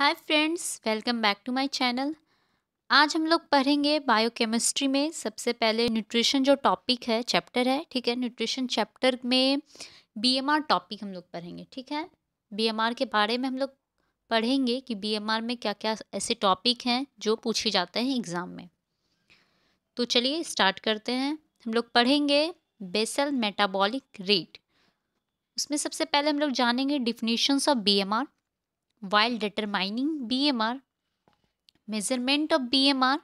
Hi friends welcome back to my channel आज हम लोग पढ़ेंगे बायोकेमिस्ट्री में सबसे पहले न्यूट्रिशन जो टॉपिक है चैप्टर है ठीक है न्यूट्रिशन चैप्टर में बीएमआर टॉपिक हम लोग पढ़ेंगे ठीक है बीएमआर के बारे में हम लोग पढ़ेंगे कि बीएमआर में क्या क्या ऐसे टॉपिक हैं जो पूछे जाते हैं एग्ज़ाम में तो चलिए स्टार्ट करते हैं हम लोग पढ़ेंगे बेसल मेटाबॉलिक रेट उसमें सबसे पहले हम लोग जानेंगे definitions of BMR while determining BMR, measurement of BMR,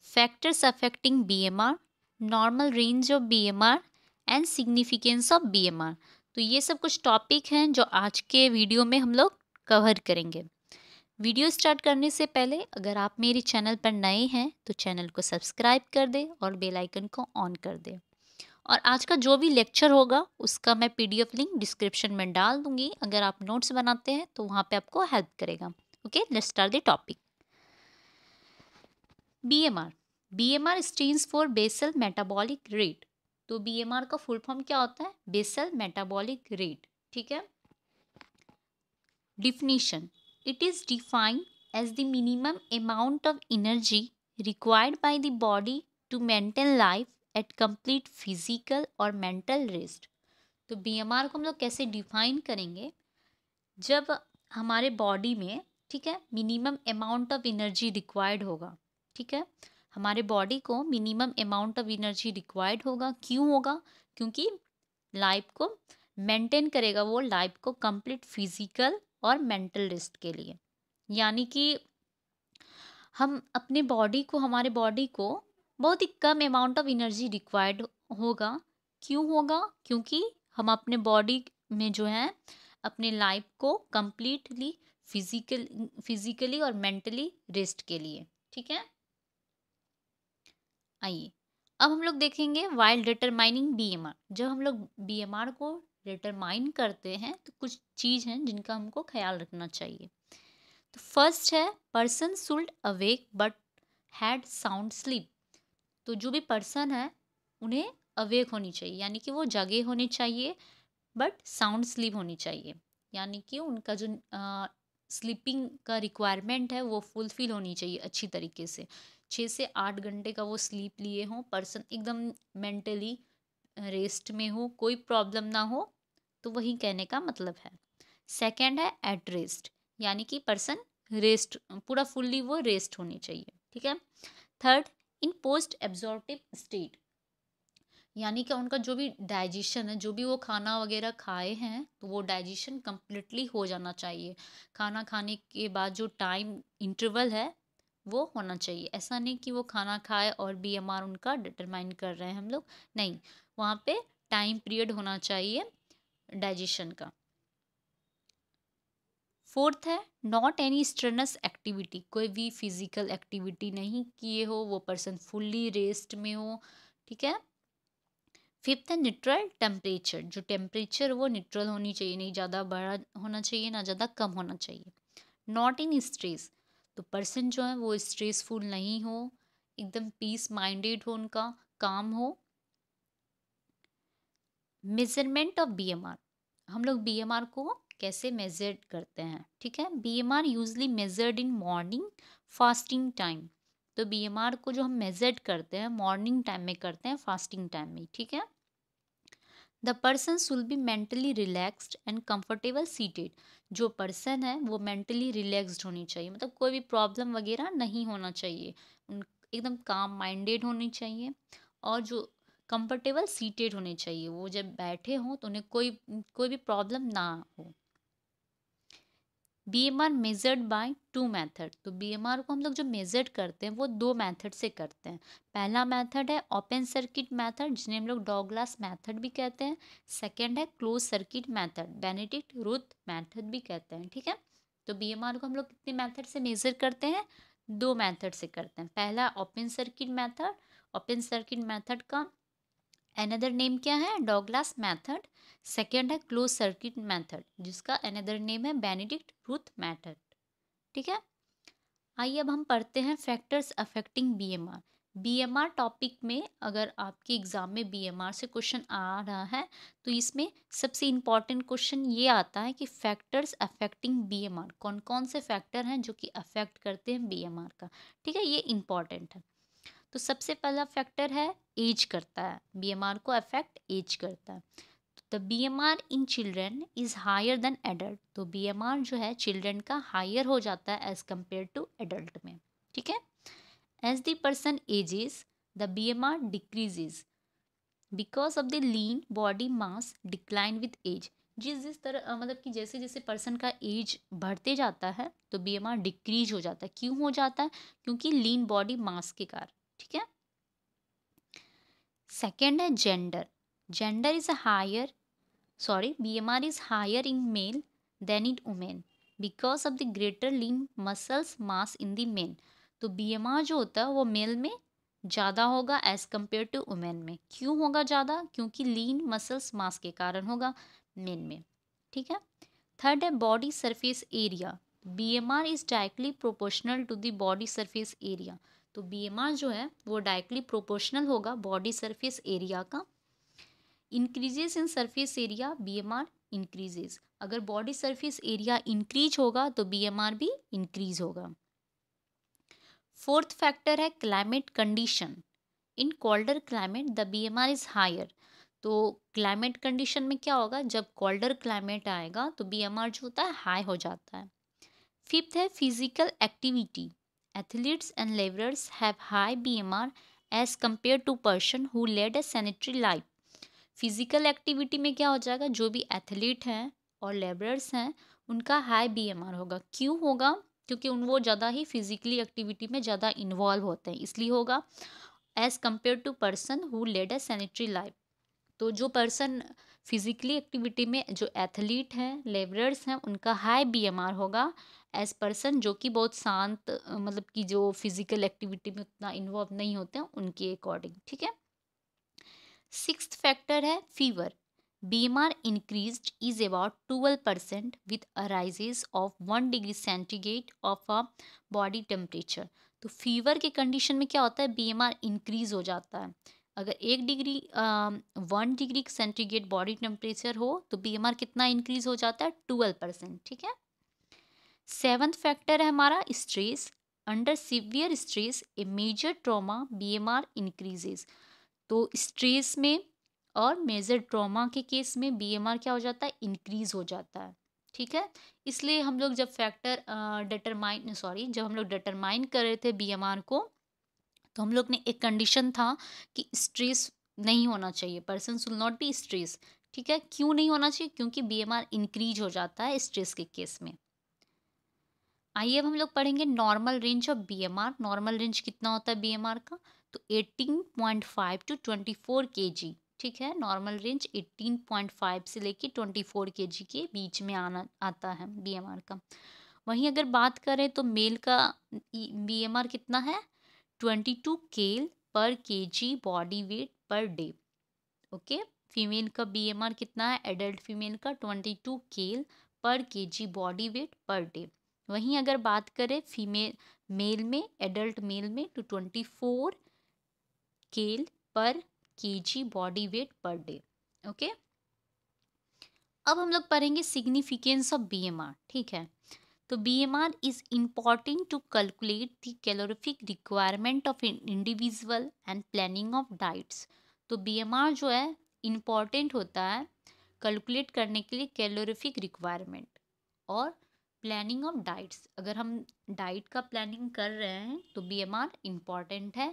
factors affecting BMR, normal range of BMR and significance of BMR. तो ये सब कुछ टॉपिक हैं जो आज के वीडियो में हम लोग कवर करेंगे वीडियो स्टार्ट करने से पहले अगर आप मेरे चैनल पर नए हैं तो चैनल को सब्सक्राइब कर दें और बेल आइकन को ऑन कर दें और आज का जो भी लेक्चर होगा उसका मैं पीडीएफ लिंक डिस्क्रिप्शन में डाल दूंगी अगर आप नोट्स बनाते हैं तो वहाँ पे आपको हेल्प करेगा okay let's start the topic BMR BMR stands for basal metabolic rate तो बीएमआर का फुल फॉर्म क्या होता है बेसल मेटाबॉलिक रेट ठीक है definition it is defined as the minimum amount of energy required by the body to maintain life at complete physical और mental rest तो R को हम लोग कैसे डिफाइन करेंगे जब हमारे बॉडी में ठीक है minimum amount of energy required होगा ठीक है हमारे बॉडी को minimum amount of energy required होगा क्यों होगा क्योंकि लाइफ को मेंटेन करेगा वो लाइफ को कंप्लीट फिजिकल और मेंटल रेस्ट के लिए यानी कि हम अपने बॉडी को हमारे बॉडी को बहुत ही कम अमाउंट ऑफ एनर्जी रिक्वायर्ड होगा क्यों होगा क्योंकि हम अपने बॉडी में जो है अपने लाइफ को कम्प्लीटली फिजिकल फिजिकली और मेंटली रेस्ट के लिए ठीक है आइए अब हम लोग देखेंगे वाइल्ड डिटरमाइनिंग बी जब हम लोग बी को डिटरमाइन करते हैं तो कुछ चीज़ हैं जिनका हमको ख्याल रखना चाहिए तो फर्स्ट है person should awake but had sound sleep तो जो भी पर्सन है उन्हें अवेक होनी चाहिए यानी कि वो जागे होने चाहिए बट साउंड स्लीप होनी चाहिए यानी कि उनका जो स्लीपिंग का रिक्वायरमेंट है वो फुलफिल होनी चाहिए अच्छी तरीके से छः से आठ घंटे का वो स्लीप लिए हों पर्सन एकदम मेंटली रेस्ट में हो कोई प्रॉब्लम ना हो तो वही कहने का मतलब है सेकेंड है एट रेस्ट यानी कि पर्सन रेस्ट पूरा फुल्ली वो रेस्ट होनी चाहिए ठीक है third in post absorptive state यानी कि उनका जो भी डाइजेशन है जो भी वो खाना वगैरह खाए हैं तो वो डाइजेशन कम्प्लीटली हो जाना चाहिए खाना खाने के बाद जो टाइम इंटरवल है वो होना चाहिए ऐसा नहीं कि वो खाना खाए और बी एम आर उनका डिटरमाइन कर रहे हैं हम लोग नहीं वहाँ पे टाइम पीरियड होना चाहिए डाइजेशन का फोर्थ है नॉट एनी स्ट्रेनस एक्टिविटी कोई भी फिजिकल एक्टिविटी नहीं किए हो वो पर्सन फुल्ली रेस्ट में हो ठीक है फिफ्थ है न्यूट्रल टेम्परेचर जो टेम्परेचर वो न्यूट्रल होनी चाहिए नहीं ज़्यादा बड़ा होना चाहिए ना ज़्यादा कम होना चाहिए नॉट इन स्ट्रेस तो पर्सन जो है वो स्ट्रेसफुल नहीं हो एकदम पीस माइंडेड हो उनका काम हो मेजरमेंट ऑफ बीएमआर हम लोग बीएमआर को कैसे मेजर करते हैं ठीक है B M R usually measured in morning fasting time तो बी एम आर को जो हम मेजर्ड करते हैं मॉर्निंग टाइम में करते हैं फास्टिंग टाइम में ठीक है the person should be mentally relaxed and comfortable seated जो पर्सन है वो मेंटली रिलैक्सड होनी चाहिए मतलब कोई भी प्रॉब्लम वगैरह नहीं होना चाहिए एकदम काम माइंडेड होनी चाहिए और जो कंफर्टेबल सीटेड होने चाहिए वो जब बैठे हों तो उन्हें कोई कोई भी प्रॉब्लम ना हो B M R measured by two method तो बी एम आर को हम लोग जो मेजर्ड करते हैं वो दो मैथड से करते हैं पहला मैथड है ओपन सर्किट मैथड जिन्हें हम लोग डॉगलास मैथड भी कहते हैं सेकेंड है close circuit method Benedict Roth method भी कहते हैं ठीक है तो बी एम आर को हम लोग कितने मैथड से मेजर करते हैं दो मैथड से करते हैं पहला open circuit method open circuit method का अनदर नेम क्या है डॉगलास मैथड सेकेंड है क्लोज सर्किट मैथड जिसका अनदर नेम है बेनिडिक्ट रूथ मैथड ठीक है आइए अब हम पढ़ते हैं factors affecting M BMR topic में अगर आपके एग्ज़ाम में बीएमआर से क्वेश्चन आ रहा है तो इसमें सबसे इम्पॉर्टेंट क्वेश्चन ये आता है कि फैक्टर्स अफेक्टिंग बीएमआर कौन कौन से फैक्टर हैं जो कि अफेक्ट करते हैं बीएमआर का ठीक है ये इम्पॉर्टेंट है तो सबसे पहला फैक्टर है एज करता है बीएमआर को अफेक्ट एज करता है the B M R in children is higher than adult तो बी एम आर जो है चिल्ड्रेन का हायर हो जाता है एज़ कम्पेयर टू एडल्ट में ठीक है as the person ages the B M R decreases because of the lean body mass decline with age जिस जिस तरह मतलब कि जैसे जैसे पर्सन का एज बढ़ते जाता है तो बी एम आर डिक्रीज हो जाता है क्यों हो जाता है क्योंकि लीन बॉडी मास के कारण ठीक है सेकेंड है gender gender is a higher sorry B M R is higher in male than in women because of the greater lean muscles mass in the men तो बी एम आर जो होता है वो मेल में ज़्यादा होगा as compare to women में क्यों होगा ज़्यादा क्योंकि लीन मसल्स मास के कारण होगा मेन में ठीक है थर्ड है body surface area B M R is directly proportional to the body surface area तो बी जो है वो डायरेक्टली प्रोपोर्शनल होगा बॉडी सरफेस एरिया का increases in surface area B M R increases अगर बॉडी सरफेस एरिया इंक्रीज होगा तो B M R भी इंक्रीज होगा फोर्थ फैक्टर है climate condition in colder climate the B M R is higher तो climate condition में क्या होगा जब कोल्डर क्लाइमेट आएगा तो बी एम आर जो होता है हाई हो जाता है फिफ्थ है physical activity athletes and labourers have high B M R as compare to person who lead a sanitary life physical activity में क्या हो जाएगा जो भी एथलीट हैं और लेबरर्स हैं उनका हाई बी एम आर होगा क्यों होगा क्योंकि उन वो ज़्यादा ही फिजिकली एक्टिविटी में ज़्यादा इन्वॉल्व होते हैं इसलिए होगा as compare to person who lead a sanitary life तो जो पर्सन फिजिकली एक्टिविटी में जो एथलीट हैं लेबरर्स हैं उनका हाई बी होगा एज पर्सन जो कि बहुत शांत मतलब कि जो फिजिकल एक्टिविटी में उतना इन्वॉल्व नहीं होते हैं उनके अकॉर्डिंग ठीक है सिक्स फैक्टर है fever B R increased is about twelve percent with rises of one degree centigrade of a body temperature तो फीवर के कंडीशन में क्या होता है बी एम आर इंक्रीज हो जाता है अगर एक degree one degree centigrade body temperature हो तो बी कितना इंक्रीज हो जाता है ट्वेल्व परसेंट ठीक है सेवन्थ फैक्टर है हमारा stress under severe stress a major trauma BMR increases तो स्ट्रेस में और मेजर ट्रॉमा के केस में बी क्या हो जाता है इंक्रीज हो जाता है ठीक है इसलिए हम लोग जब फैक्टर डिटरमाइन सॉरी जब हम लोग डिटरमाइन कर रहे थे बी को तो हम लोग ने एक कंडीशन था कि स्ट्रेस नहीं होना चाहिए पर्सन सुल नॉट बी स्ट्रेस ठीक है क्यों नहीं होना चाहिए क्योंकि बी एम आर इंक्रीज हो जाता है स्ट्रेस के केस में आइए अब हम लोग पढ़ेंगे normal range of B M R normal range कितना होता है बी एम आर का तो eighteen point five to twenty four K G ठीक है normal range eighteen point five से लेके ट्वेंटी फोर के जी के बीच में आना आता है बी एम आर का वहीं अगर बात करें तो मेल का बी एम आर कितना है twenty two cal per K G body weight per day okay female का बी एम आर कितना है एडल्ट फीमेल का twenty two cal per K G body weight per day वहीं अगर बात करें फीमेल मेल में एडल्ट मेल में तो four cal per K G body weight per day okay अब हम लोग पढ़ेंगे significance of B M R ठीक है तो M R is important to calculate calorific requirement of an individual and planning of diets तो आर जो है इम्पॉर्टेंट होता है कैलकुलेट करने के लिए कैलोरिफिक रिक्वायरमेंट और प्लानिंग ऑफ डाइट्स अगर हम डाइट का प्लानिंग कर रहे हैं तो बी एम आर इम्पॉर्टेंट है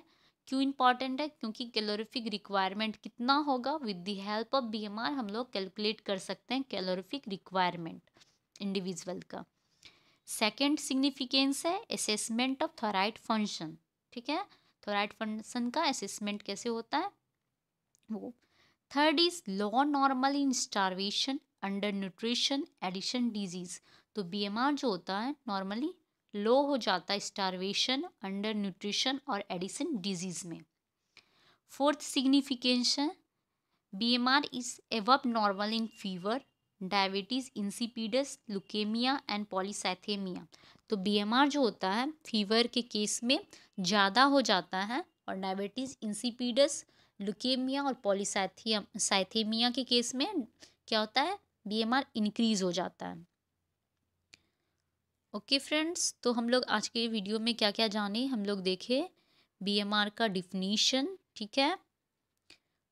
क्यों इम्पॉर्टेंट है क्योंकि कैलोरिफिक रिक्वायरमेंट कितना होगा with the help of B M R हम लोग कैलकुलेट कर सकते हैं कैलोरिफिक रिक्वायरमेंट इंडिविजुअल का सेकेंड सिग्निफिकेंस है असेसमेंट ऑफ थोराइड फंक्शन ठीक है थोराइड फंक्शन का असेसमेंट कैसे होता है वो third is low normal in starvation under nutrition Addison disease तो बीएमआर जो होता है नॉर्मली लो हो जाता है स्टारवेशन अंडर न्यूट्रिशन और एडिशन डिजीज़ में फोर्थ सिग्निफिकेंस है B M R is above normal in fever diabetes insipidus leukaemia and polycythaemia तो बीएमआर जो होता है फीवर के केस में ज़्यादा हो जाता है और डायबिटीज़ इंसिपीडस लुकेमिया और पॉलीसाइथिया साइथेमिया के केस में क्या होता है बीएमआर इंक्रीज हो जाता है ओके okay फ्रेंड्स तो हम लोग आज के वीडियो में क्या क्या जाने हम लोग देखे बीएमआर का डिफिनीशन ठीक है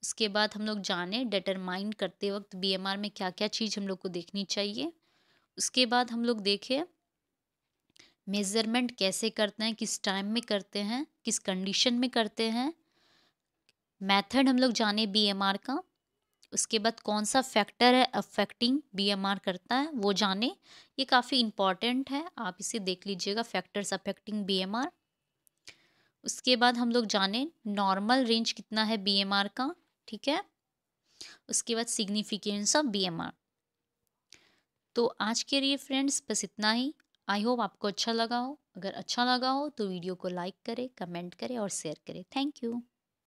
उसके बाद हम लोग जाने डिटरमाइन करते वक्त बीएमआर में क्या क्या चीज़ हम लोग को देखनी चाहिए उसके बाद हम लोग देखें मेज़रमेंट कैसे करते हैं किस टाइम में करते हैं किस कंडीशन में करते हैं मेथड हम लोग जाने बीएमआर का उसके बाद कौन सा फैक्टर है अफेक्टिंग बीएमआर करता है वो जाने ये काफ़ी इम्पॉर्टेंट है आप इसे देख लीजिएगा फैक्टर्स अफेक्टिंग बी उसके बाद हम लोग जाने नॉर्मल रेंज कितना है बीएमआर का ठीक है उसके बाद significance of B M R तो आज के लिए फ्रेंड्स बस इतना ही आई होप आपको अच्छा लगा हो अगर अच्छा लगा हो तो वीडियो को लाइक करें कमेंट करें और शेयर करें थैंक यू